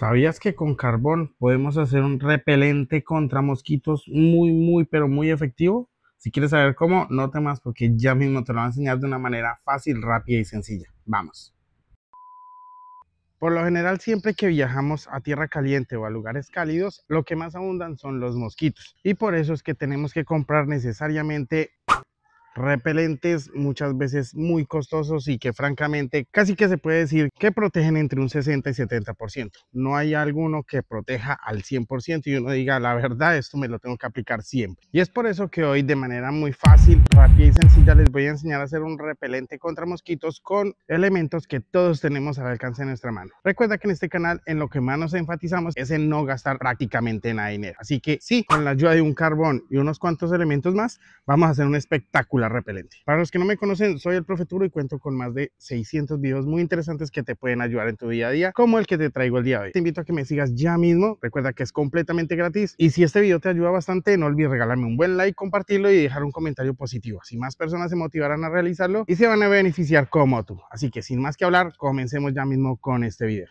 ¿Sabías que con carbón podemos hacer un repelente contra mosquitos muy, muy, pero muy efectivo? Si quieres saber cómo, no temas porque ya mismo te lo voy a enseñar de una manera fácil, rápida y sencilla. Vamos. Por lo general, siempre que viajamos a tierra caliente o a lugares cálidos, lo que más abundan son los mosquitos. Y por eso es que tenemos que comprar necesariamente repelentes muchas veces muy costosos y que francamente casi que se puede decir que protegen entre un 60 y 70%. No hay alguno que proteja al 100% y uno diga la verdad esto me lo tengo que aplicar siempre. Y es por eso que hoy de manera muy fácil, rápida y sencilla les voy a enseñar a hacer un repelente contra mosquitos con elementos que todos tenemos al alcance de nuestra mano. Recuerda que en este canal en lo que más nos enfatizamos es en no gastar prácticamente nada de dinero. Así que sí, con la ayuda de un carbón y unos cuantos elementos más vamos a hacer un espectáculo repelente. Para los que no me conocen, soy el Profeturo y cuento con más de 600 videos muy interesantes que te pueden ayudar en tu día a día, como el que te traigo el día de hoy. Te invito a que me sigas ya mismo, recuerda que es completamente gratis y si este video te ayuda bastante, no olvides regalarme un buen like, compartirlo y dejar un comentario positivo, así más personas se motivarán a realizarlo y se van a beneficiar como tú. Así que sin más que hablar, comencemos ya mismo con este video.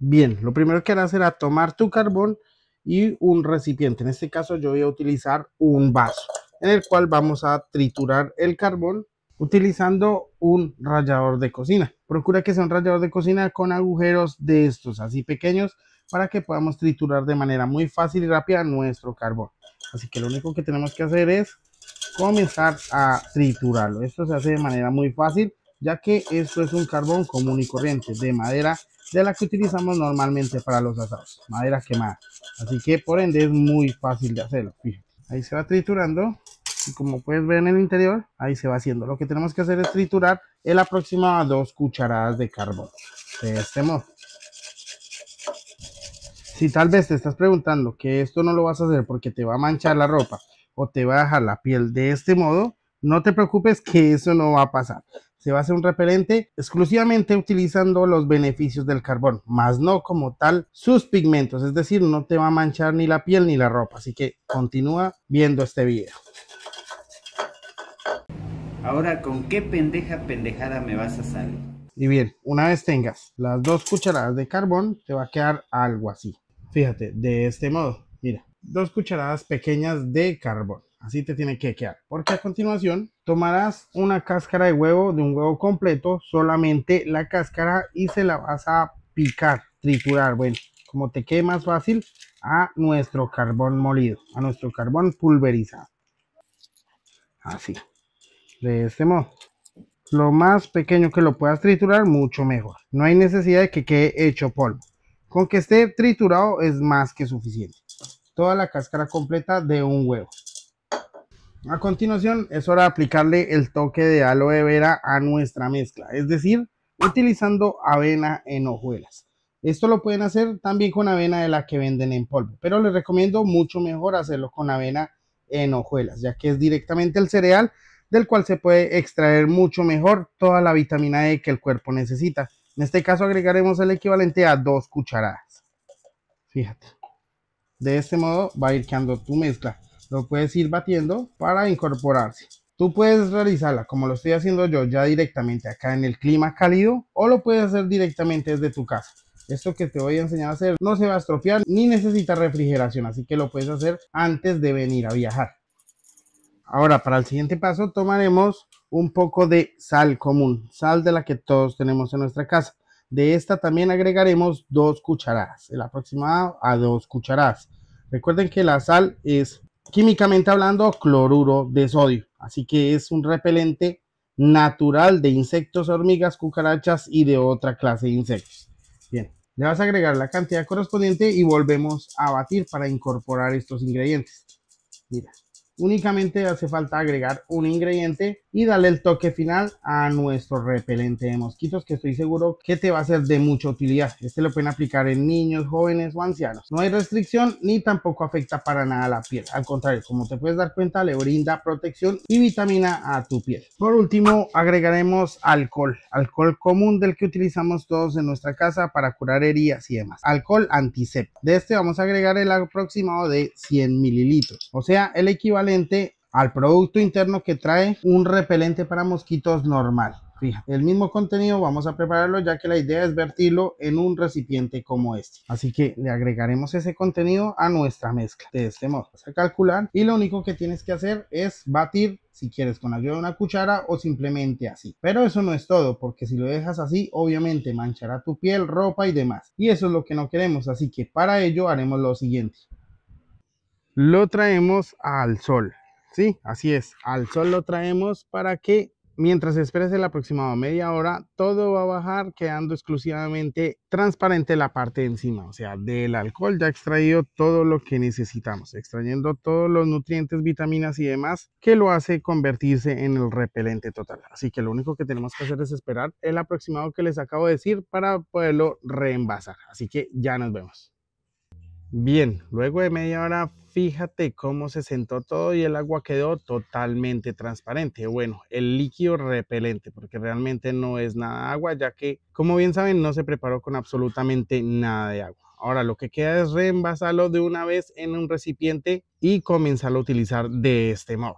Bien, lo primero que harás será tomar tu carbón y un recipiente. En este caso yo voy a utilizar un vaso en el cual vamos a triturar el carbón utilizando un rallador de cocina. Procura que sea un rallador de cocina con agujeros de estos así pequeños para que podamos triturar de manera muy fácil y rápida nuestro carbón. Así que lo único que tenemos que hacer es comenzar a triturarlo. Esto se hace de manera muy fácil ya que esto es un carbón común y corriente de madera de la que utilizamos normalmente para los asados, madera quemada. Así que por ende es muy fácil de hacerlo. Ahí se va triturando y como puedes ver en el interior, ahí se va haciendo. Lo que tenemos que hacer es triturar el aproximado a dos cucharadas de carbón. De este modo. Si tal vez te estás preguntando que esto no lo vas a hacer porque te va a manchar la ropa o te va a dejar la piel de este modo, no te preocupes que eso no va a pasar. Se va a hacer un referente exclusivamente utilizando los beneficios del carbón, más no como tal sus pigmentos, es decir, no te va a manchar ni la piel ni la ropa. Así que continúa viendo este video. Ahora, ¿con qué pendeja pendejada me vas a salir? Y bien, una vez tengas las dos cucharadas de carbón, te va a quedar algo así. Fíjate, de este modo, mira, dos cucharadas pequeñas de carbón. Así te tiene que quedar. Porque a continuación tomarás una cáscara de huevo, de un huevo completo, solamente la cáscara y se la vas a picar, triturar. Bueno, como te quede más fácil, a nuestro carbón molido, a nuestro carbón pulverizado. Así de este modo. Lo más pequeño que lo puedas triturar, mucho mejor. No hay necesidad de que quede hecho polvo. Con que esté triturado es más que suficiente. Toda la cáscara completa de un huevo. A continuación es hora de aplicarle el toque de aloe vera a nuestra mezcla, es decir, utilizando avena en hojuelas. Esto lo pueden hacer también con avena de la que venden en polvo, pero les recomiendo mucho mejor hacerlo con avena en hojuelas, ya que es directamente el cereal del cual se puede extraer mucho mejor toda la vitamina E que el cuerpo necesita. En este caso agregaremos el equivalente a dos cucharadas. Fíjate. De este modo va a ir quedando tu mezcla. Lo puedes ir batiendo para incorporarse. Tú puedes realizarla como lo estoy haciendo yo ya directamente acá en el clima cálido o lo puedes hacer directamente desde tu casa. Esto que te voy a enseñar a hacer no se va a estropear ni necesita refrigeración, así que lo puedes hacer antes de venir a viajar. Ahora, para el siguiente paso tomaremos un poco de sal común, sal de la que todos tenemos en nuestra casa. De esta también agregaremos dos cucharadas, el aproximado a dos cucharadas. Recuerden que la sal es, químicamente hablando, cloruro de sodio, así que es un repelente natural de insectos, hormigas, cucarachas y de otra clase de insectos. Bien, le vas a agregar la cantidad correspondiente y volvemos a batir para incorporar estos ingredientes. Mira, Únicamente hace falta agregar un ingrediente y darle el toque final a nuestro repelente de mosquitos que estoy seguro que te va a ser de mucha utilidad. Este lo pueden aplicar en niños, jóvenes o ancianos. No hay restricción ni tampoco afecta para nada la piel. Al contrario, como te puedes dar cuenta, le brinda protección y vitamina a tu piel. Por último, agregaremos alcohol. Alcohol común del que utilizamos todos en nuestra casa para curar heridas y demás. Alcohol antisepa De este vamos a agregar el aproximado de 100 mililitros. O sea, el equivalente al producto interno que trae un repelente para mosquitos normal. fija el mismo contenido vamos a prepararlo ya que la idea es vertirlo en un recipiente como este. Así que le agregaremos ese contenido a nuestra mezcla. De este modo a calcular y lo único que tienes que hacer es batir si quieres con ayuda de una cuchara o simplemente así. Pero eso no es todo, porque si lo dejas así, obviamente manchará tu piel, ropa y demás. Y eso es lo que no queremos, así que para ello haremos lo siguiente lo traemos al sol. Sí, así es. Al sol lo traemos para que mientras esperes el aproximado media hora, todo va a bajar quedando exclusivamente transparente la parte de encima. O sea, del alcohol ya extraído todo lo que necesitamos, extrayendo todos los nutrientes, vitaminas y demás que lo hace convertirse en el repelente total. Así que lo único que tenemos que hacer es esperar el aproximado que les acabo de decir para poderlo reenvasar. Así que ya nos vemos. Bien, luego de media hora fíjate cómo se sentó todo y el agua quedó totalmente transparente. Bueno, el líquido repelente, porque realmente no es nada agua, ya que, como bien saben, no se preparó con absolutamente nada de agua. Ahora lo que queda es reenvasarlo de una vez en un recipiente y comenzarlo a utilizar de este modo.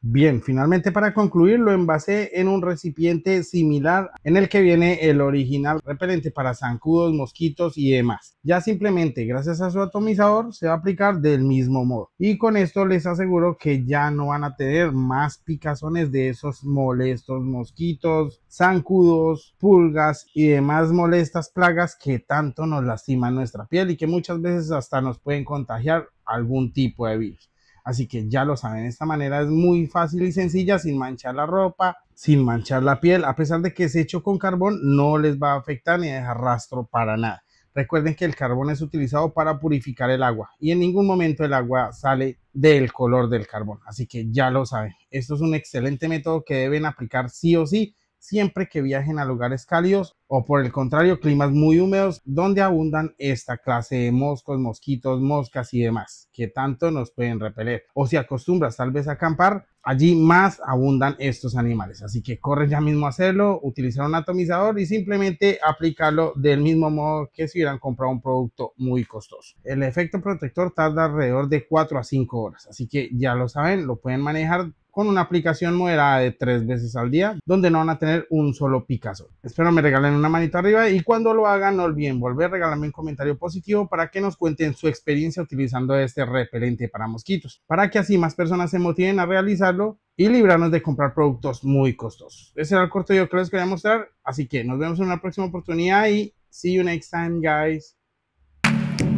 Bien, finalmente para concluir lo envasé en un recipiente similar en el que viene el original repelente para zancudos, mosquitos y demás. Ya simplemente gracias a su atomizador se va a aplicar del mismo modo. Y con esto les aseguro que ya no van a tener más picazones de esos molestos mosquitos, zancudos, pulgas y demás molestas plagas que tanto nos lastiman nuestra piel y que muchas veces hasta nos pueden contagiar algún tipo de virus. Así que ya lo saben, esta manera es muy fácil y sencilla, sin manchar la ropa, sin manchar la piel. A pesar de que es hecho con carbón, no les va a afectar ni dejar rastro para nada. Recuerden que el carbón es utilizado para purificar el agua y en ningún momento el agua sale del color del carbón. Así que ya lo saben, esto es un excelente método que deben aplicar sí o sí siempre que viajen a lugares cálidos o por el contrario climas muy húmedos donde abundan esta clase de moscos, mosquitos, moscas y demás que tanto nos pueden repeler. O si acostumbras tal vez a acampar, allí más abundan estos animales. Así que corre ya mismo a hacerlo, utilizar un atomizador y simplemente aplicarlo del mismo modo que si hubieran comprado un producto muy costoso. El efecto protector tarda alrededor de 4 a 5 horas, así que ya lo saben, lo pueden manejar con una aplicación moderada de tres veces al día, donde no van a tener un solo Picasso. Espero me regalen una manita arriba y cuando lo hagan no olviden volver a regalarme un comentario positivo para que nos cuenten su experiencia utilizando este repelente para mosquitos, para que así más personas se motiven a realizarlo y librarnos de comprar productos muy costosos. Ese era el corto video que les quería mostrar, así que nos vemos en una próxima oportunidad y see you next time guys.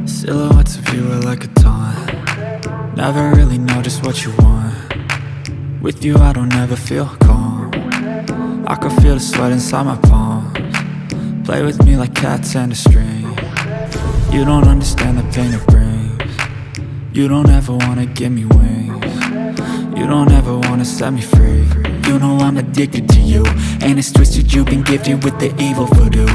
Silhouettes of like a With you I don't ever feel calm I can feel the sweat inside my palms Play with me like cats and a string You don't understand the pain it brings You don't ever wanna give me wings You don't ever wanna set me free You know I'm addicted to you And it's twisted you've been gifted with the evil voodoo